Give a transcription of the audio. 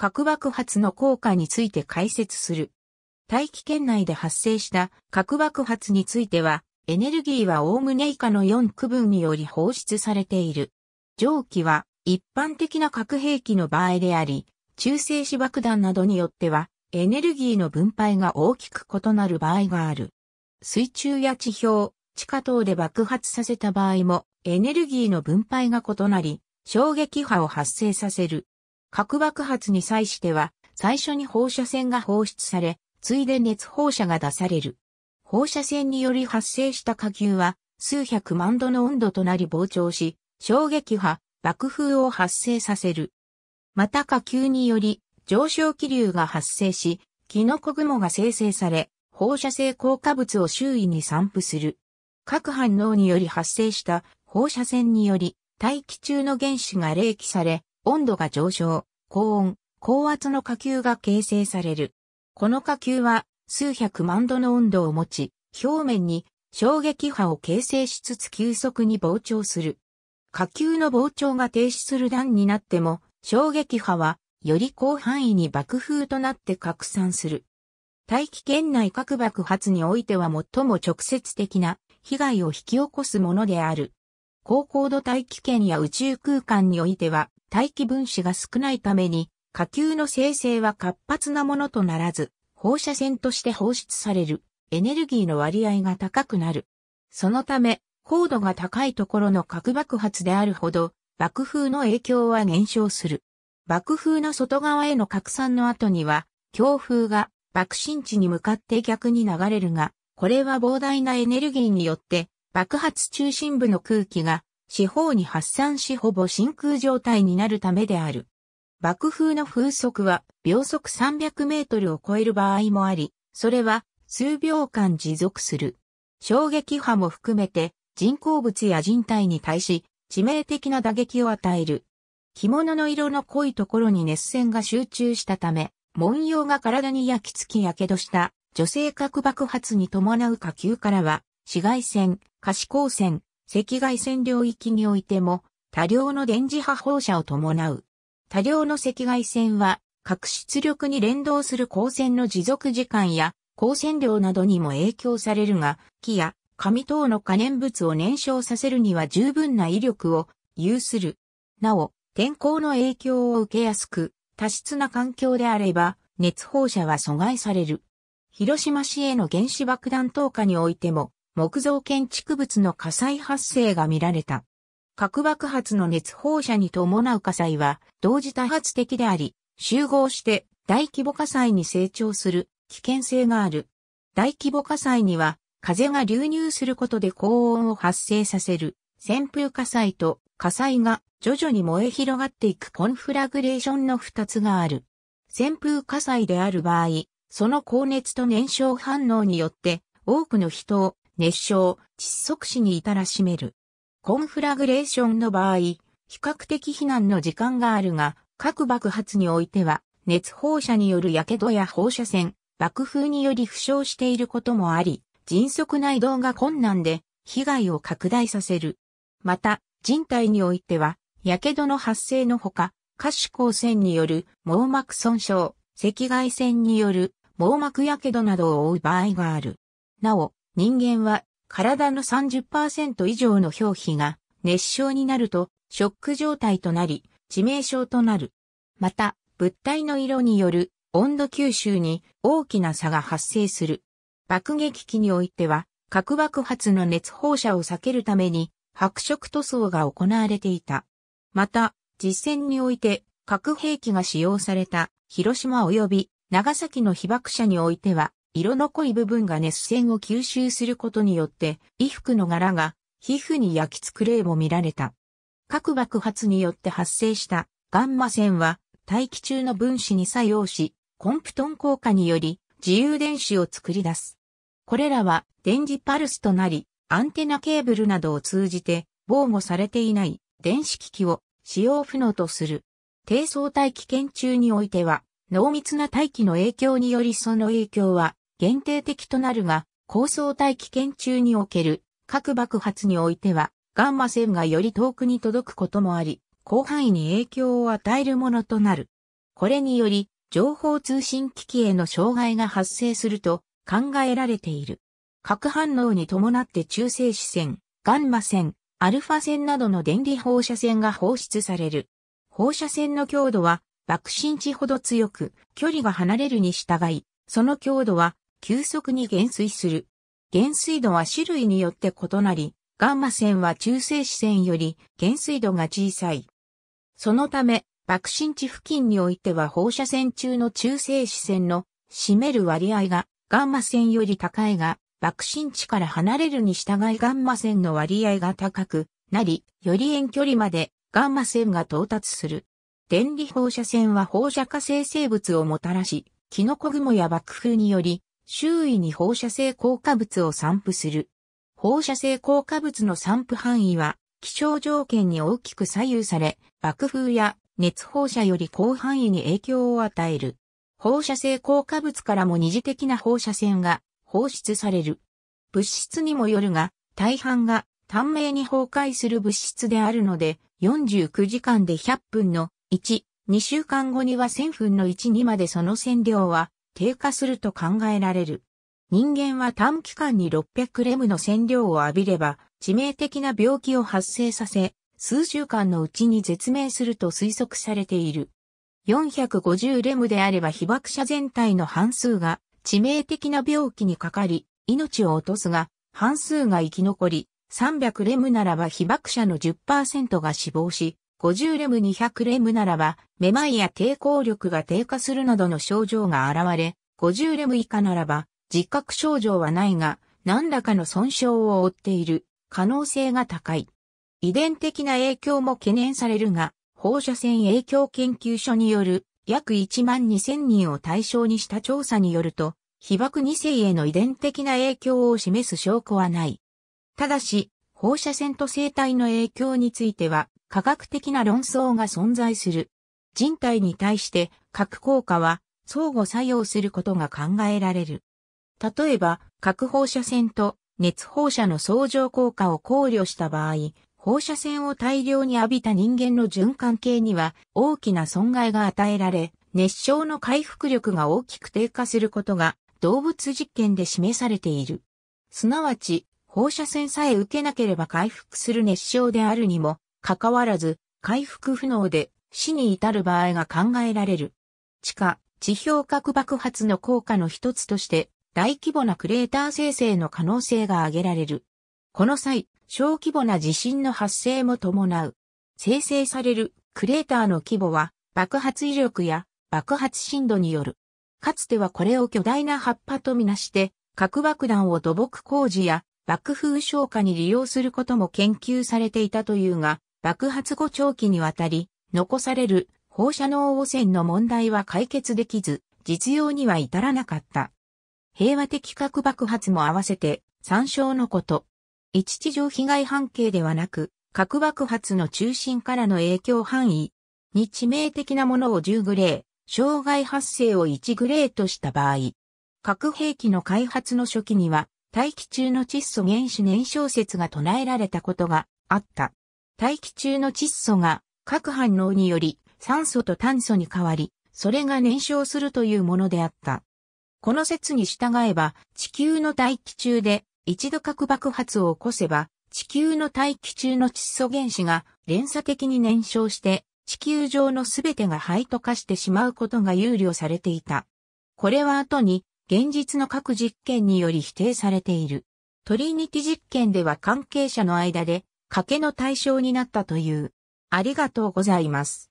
核爆発の効果について解説する。大気圏内で発生した核爆発については、エネルギーは概ね以下の4区分により放出されている。蒸気は一般的な核兵器の場合であり、中性子爆弾などによっては、エネルギーの分配が大きく異なる場合がある。水中や地表、地下等で爆発させた場合も、エネルギーの分配が異なり、衝撃波を発生させる。核爆発に際しては、最初に放射線が放出され、ついで熱放射が出される。放射線により発生した火球は、数百万度の温度となり膨張し、衝撃波、爆風を発生させる。また火球により、上昇気流が発生し、キノコ雲が生成され、放射性効果物を周囲に散布する。核反応により発生した放射線により、大気中の原子が冷気され、温度が上昇、高温、高圧の火球が形成される。この火球は数百万度の温度を持ち、表面に衝撃波を形成しつつ急速に膨張する。火球の膨張が停止する段になっても、衝撃波はより広範囲に爆風となって拡散する。大気圏内核爆発においては最も直接的な被害を引き起こすものである。高高度大気圏や宇宙空間においては大気分子が少ないために、火球の生成は活発なものとならず、放射線として放出されるエネルギーの割合が高くなる。そのため、高度が高いところの核爆発であるほど、爆風の影響は減少する。爆風の外側への拡散の後には、強風が爆心地に向かって逆に流れるが、これは膨大なエネルギーによって、爆発中心部の空気が四方に発散しほぼ真空状態になるためである。爆風の風速は秒速300メートルを超える場合もあり、それは数秒間持続する。衝撃波も含めて人工物や人体に対し致命的な打撃を与える。着物の色の濃いところに熱線が集中したため、文様が体に焼き付き火傷した女性核爆発に伴う火球からは紫外線、可視光線、赤外線領域においても多量の電磁波放射を伴う。多量の赤外線は、核出力に連動する光線の持続時間や光線量などにも影響されるが、木や紙等の可燃物を燃焼させるには十分な威力を有する。なお、天候の影響を受けやすく、多湿な環境であれば、熱放射は阻害される。広島市への原子爆弾投下においても、木造建築物の火災発生が見られた。核爆発の熱放射に伴う火災は同時多発的であり、集合して大規模火災に成長する危険性がある。大規模火災には風が流入することで高温を発生させる旋風火災と火災が徐々に燃え広がっていくコンフラグレーションの二つがある。旋風火災である場合、その高熱と燃焼反応によって多くの人を熱傷、窒息死に至らしめる。コンフラグレーションの場合、比較的避難の時間があるが、各爆発においては、熱放射による火傷や放射線、爆風により負傷していることもあり、迅速な移動が困難で、被害を拡大させる。また、人体においては、火傷の発生のほか、下肢光線による網膜損傷、赤外線による網膜火傷などを負う場合がある。なお、人間は体の30%以上の表皮が熱症になるとショック状態となり致命傷となる。また物体の色による温度吸収に大きな差が発生する。爆撃機においては核爆発の熱放射を避けるために白色塗装が行われていた。また実戦において核兵器が使用された広島及び長崎の被爆者においては色の濃い部分が熱線を吸収することによって、衣服の柄が皮膚に焼き付く例も見られた。核爆発によって発生したガンマ線は大気中の分子に作用し、コンプトン効果により自由電子を作り出す。これらは電磁パルスとなり、アンテナケーブルなどを通じて防護されていない電子機器を使用不能とする。低層大気圏中においては、濃密な大気の影響によりその影響は限定的となるが、高層帯危険中における核爆発においては、ガンマ線がより遠くに届くこともあり、広範囲に影響を与えるものとなる。これにより、情報通信機器への障害が発生すると考えられている。核反応に伴って中性子線、ガンマ線、アルファ線などの電離放射線が放出される。放射線の強度は爆心地ほど強く、距離が離れるに従い、その強度は急速に減衰する。減衰度は種類によって異なり、ガンマ線は中性子線より減衰度が小さい。そのため、爆心地付近においては放射線中の中性子線の占める割合がガンマ線より高いが、爆心地から離れるに従いガンマ線の割合が高くなり、より遠距離までガンマ線が到達する。電離放射線は放射化生成物をもたらし、キノコ雲や爆風により周囲に放射性硬化物を散布する。放射性硬化物の散布範囲は気象条件に大きく左右され、爆風や熱放射より広範囲に影響を与える。放射性硬化物からも二次的な放射線が放出される。物質にもよるが、大半が短命に崩壊する物質であるので、49時間で100分の1、2週間後には1000分の1にまでその線量は低下すると考えられる。人間は短期間に600レムの染料を浴びれば致命的な病気を発生させ、数週間のうちに絶命すると推測されている。450レムであれば被爆者全体の半数が致命的な病気にかかり、命を落とすが、半数が生き残り、300レムならば被爆者の10%が死亡し、50レム200レムならば、めまいや抵抗力が低下するなどの症状が現れ、50レム以下ならば、自覚症状はないが、何らかの損傷を負っている可能性が高い。遺伝的な影響も懸念されるが、放射線影響研究所による約1万2000人を対象にした調査によると、被爆2世への遺伝的な影響を示す証拠はない。ただし、放射線と生体の影響については科学的な論争が存在する。人体に対して核効果は相互作用することが考えられる。例えば、核放射線と熱放射の相乗効果を考慮した場合、放射線を大量に浴びた人間の循環系には大きな損害が与えられ、熱傷の回復力が大きく低下することが動物実験で示されている。すなわち、放射線さえ受けなければ回復する熱症であるにも、かかわらず、回復不能で死に至る場合が考えられる。地下、地表核爆発の効果の一つとして、大規模なクレーター生成の可能性が挙げられる。この際、小規模な地震の発生も伴う。生成されるクレーターの規模は爆発威力や爆発震度による。かつてはこれを巨大な葉っぱとみなして、核爆弾を土木工事や爆風消火に利用することも研究されていたというが、爆発後長期にわたり、残される放射能汚染の問題は解決できず、実用には至らなかった。平和的核爆発も合わせて、参照のこと。一地上被害半径ではなく、核爆発の中心からの影響範囲に致命的なものを10グレー、障害発生を1グレーとした場合、核兵器の開発の初期には大気中の窒素原子燃焼説が唱えられたことがあった。大気中の窒素が核反応により酸素と炭素に変わり、それが燃焼するというものであった。この説に従えば、地球の大気中で一度核爆発を起こせば、地球の大気中の窒素原子が連鎖的に燃焼して、地球上のすべてが灰と化してしまうことが憂慮されていた。これは後に現実の各実験により否定されている。トリニティ実験では関係者の間で、賭けの対象になったという。ありがとうございます。